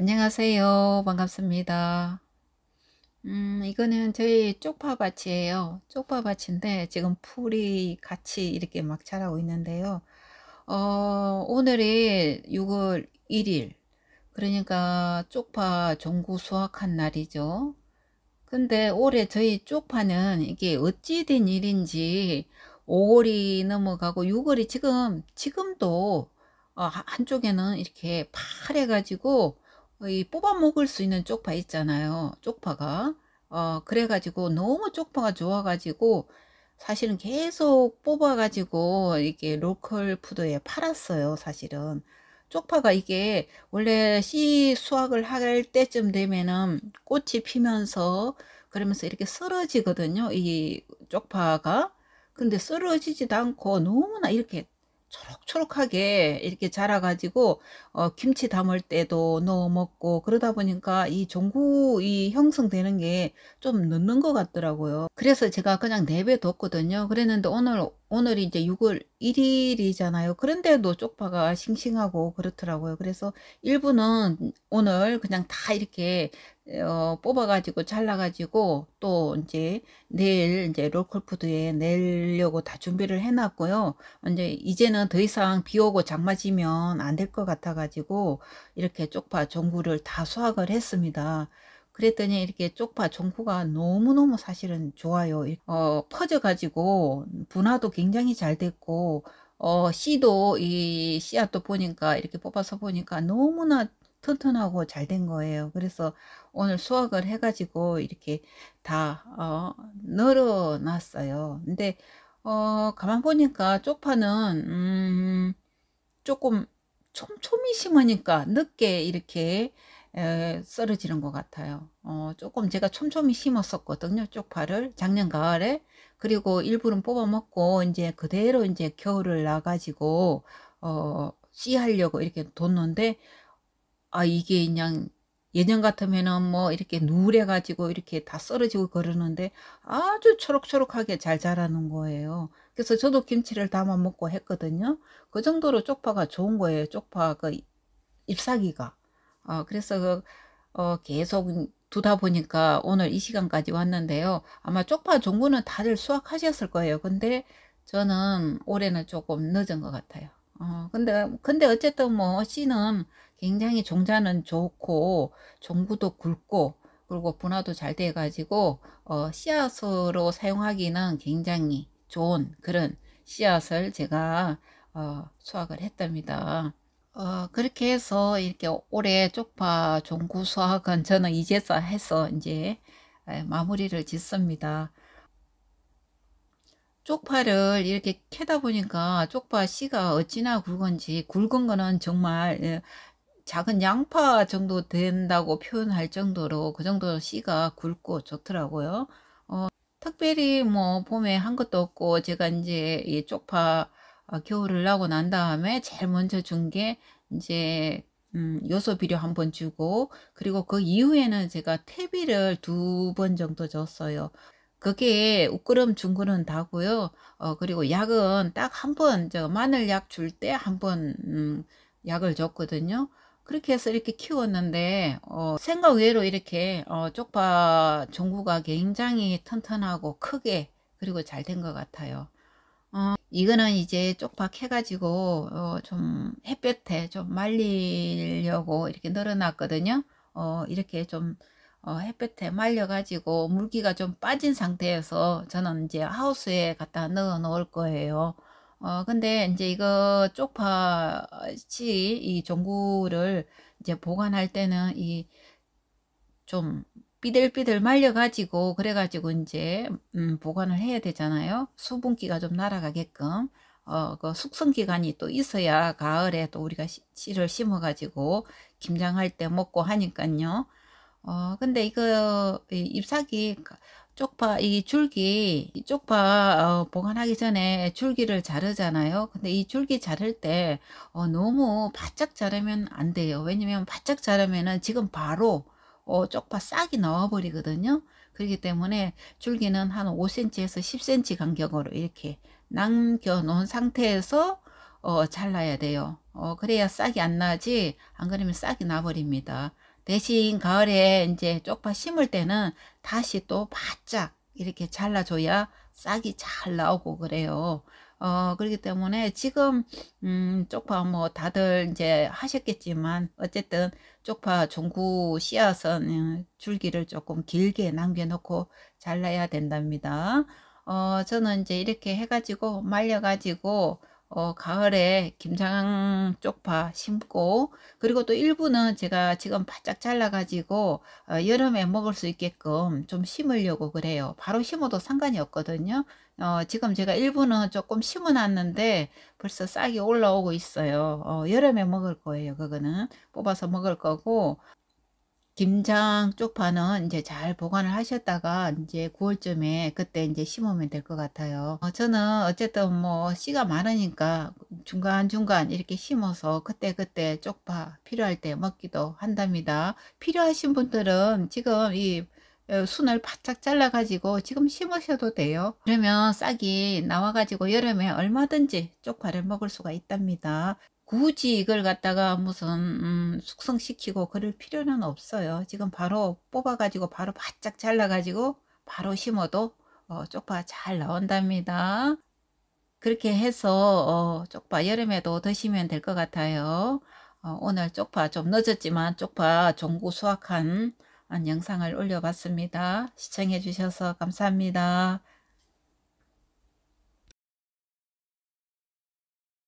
안녕하세요. 반갑습니다. 음, 이거는 저희 쪽파밭이에요. 쪽파밭인데 지금 풀이 같이 이렇게 막 자라고 있는데요. 어, 오늘이 6월 1일. 그러니까 쪽파 종구 수확한 날이죠. 근데 올해 저희 쪽파는 이게 어찌 된 일인지 5월이 넘어가고 6월이 지금 지금도 어, 한쪽에는 이렇게 파래 가지고 이 뽑아 먹을 수 있는 쪽파 있잖아요. 쪽파가. 어, 그래가지고 너무 쪽파가 좋아가지고 사실은 계속 뽑아가지고 이게 렇 로컬 푸드에 팔았어요. 사실은. 쪽파가 이게 원래 씨 수확을 할 때쯤 되면은 꽃이 피면서 그러면서 이렇게 쓰러지거든요. 이 쪽파가. 근데 쓰러지지도 않고 너무나 이렇게 초록초록하게 이렇게 자라가지고 어, 김치 담을 때도 넣어 먹고 그러다 보니까 이 종구이 형성되는 게 좀 늦는 것 같더라고요. 그래서 제가 그냥 내버려뒀거든요. 네 그랬는데 오늘 오늘이 이제 6월 1일이잖아요. 그런데도 쪽파가 싱싱하고 그렇더라고요. 그래서 일부는 오늘 그냥 다 이렇게 어, 뽑아가지고 잘라가지고 또 이제 내일 이제 로컬푸드에 내려고 다 준비를 해놨고요. 이제 이제는 더 이상 비 오고 장마지면 안 될 것 같아가지고 이렇게 쪽파 종구를 다 수확을 했습니다. 그랬더니 이렇게 쪽파 종구가 너무너무 사실은 좋아요. 어, 퍼져가지고 분화도 굉장히 잘 됐고 어, 씨도 이 씨앗도 보니까 이렇게 뽑아서 보니까 너무나 튼튼하고 잘 된 거예요. 그래서 오늘 수확을 해가지고 이렇게 다 어, 늘어났어요 근데 어, 가만 보니까 쪽파는 음, 조금 촘촘히 심으니까 늦게 이렇게 에, 썰어지는 것 같아요. 어, 조금 제가 촘촘히 심었었거든요. 쪽파를 작년 가을에 그리고 일부는 뽑아 먹고 이제 그대로 이제 겨울을 나가지고 어, 씨하려고 이렇게 뒀는데 아 이게 그냥 예전 같으면은 뭐 이렇게 누래 가지고 이렇게 다 썰어지고 그러는데 아주 초록초록하게 잘 자라는 거예요 그래서 저도 김치를 담아 먹고 했거든요 그 정도로 쪽파가 좋은 거예요 쪽파 그 잎사귀가 어, 그래서 그, 어, 계속 두다 보니까 오늘 이 시간까지 왔는데요 아마 쪽파 종구는 다들 수확하셨을 거예요 근데 저는 올해는 조금 늦은 것 같아요 어, 근데 근데 어쨌든 뭐 씨는 굉장히 종자는 좋고 종구도 굵고 그리고 분화도 잘 돼 가지고 어, 씨앗으로 사용하기는 굉장히 좋은 그런 씨앗을 제가 어, 수확을 했답니다. 어, 그렇게 해서 이렇게 올해 쪽파 종구 수확은 저는 이제서 해서 이제 마무리를 짓습니다. 쪽파를 이렇게 캐다 보니까 쪽파 씨가 어찌나 굵은지 굵은 거는 정말 작은 양파 정도 된다고 표현할 정도로 그 정도 씨가 굵고 좋더라고요. 어, 특별히 뭐 봄에 한 것도 없고 제가 이제 이 쪽파 어, 겨울을 나고 난 다음에 제일 먼저 준 게 이제 음, 요소 비료 한번 주고 그리고 그 이후에는 제가 퇴비를 두 번 정도 줬어요. 그게 우끄럼 중구는 다고요. 어, 그리고 약은 딱 한 번, 저 마늘약 줄 때 한번 음, 약을 줬거든요. 그렇게 해서 이렇게 키웠는데 어, 생각 외로 이렇게 어, 쪽파 종구가 굉장히 튼튼하고 크게 그리고 잘 된 것 같아요. 어, 이거는 이제 쪽박 해가지고 어, 좀 햇볕에 좀 말리려고 이렇게 널어놨거든요. 어, 이렇게 좀 어, 햇볕에 말려가지고 물기가 좀 빠진 상태에서 저는 이제 하우스에 갖다 넣어 놓을 거예요. 어, 근데 이제 이거 쪽파치 이 전구를 이제 보관할 때는 이 좀 삐들삐들 말려가지고 그래가지고 이제 음, 보관을 해야 되잖아요. 수분기가 좀 날아가게끔 어, 그 숙성 기간이 또 있어야 가을에 또 우리가 시, 씨를 심어가지고 김장할 때 먹고 하니깐요 어, 근데 이거 잎사귀 쪽파 이 줄기 이 쪽파 어, 보관하기 전에 줄기를 자르잖아요 근데 이 줄기 자를 때 어, 너무 바짝 자르면 안 돼요 왜냐면 바짝 자르면은 지금 바로 어, 쪽파 싹이 나와 버리거든요 그렇기 때문에 줄기는 한 5cm에서 10cm 간격으로 이렇게 남겨 놓은 상태에서 어, 잘라야 돼요 어, 그래야 싹이 안 나지 안 그러면 싹이 나버립니다 대신 가을에 이제 쪽파 심을 때는 다시 또 바짝 이렇게 잘라줘야 싹이 잘 나오고 그래요. 어, 그렇기 때문에 지금, 음, 쪽파 뭐 다들 이제 하셨겠지만, 어쨌든 쪽파 종구 씨앗은 줄기를 조금 길게 남겨놓고 잘라야 된답니다. 어, 저는 이제 이렇게 해가지고 말려가지고, 어, 가을에 김장 쪽파 심고 그리고 또 일부는 제가 지금 바짝 잘라 가지고 어, 여름에 먹을 수 있게끔 좀 심으려고 그래요 바로 심어도 상관이 없거든요 어, 지금 제가 일부는 조금 심어 놨는데 벌써 싹이 올라오고 있어요 어, 여름에 먹을 거예요 그거는 뽑아서 먹을 거고 김장 쪽파는 이제 잘 보관을 하셨다가 이제 9월쯤에 그때 이제 심으면 될 것 같아요. 어, 저는 어쨌든 뭐 씨가 많으니까 중간중간 이렇게 심어서 그때그때 그때 쪽파 필요할 때 먹기도 한답니다. 필요하신 분들은 지금 이 어, 순을 바짝 잘라 가지고 지금 심으셔도 돼요 그러면 싹이 나와 가지고 여름에 얼마든지 쪽파를 먹을 수가 있답니다 굳이 이걸 갖다가 무슨 음, 숙성시키고 그럴 필요는 없어요. 지금 바로 뽑아가지고 바로 바짝 잘라가지고 바로 심어도 어, 쪽파 잘 나온답니다. 그렇게 해서 어, 쪽파 여름에도 드시면 될 것 같아요. 어, 오늘 쪽파 좀 늦었지만 쪽파 종구 수확한 영상을 올려봤습니다. 시청해 주셔서 감사합니다.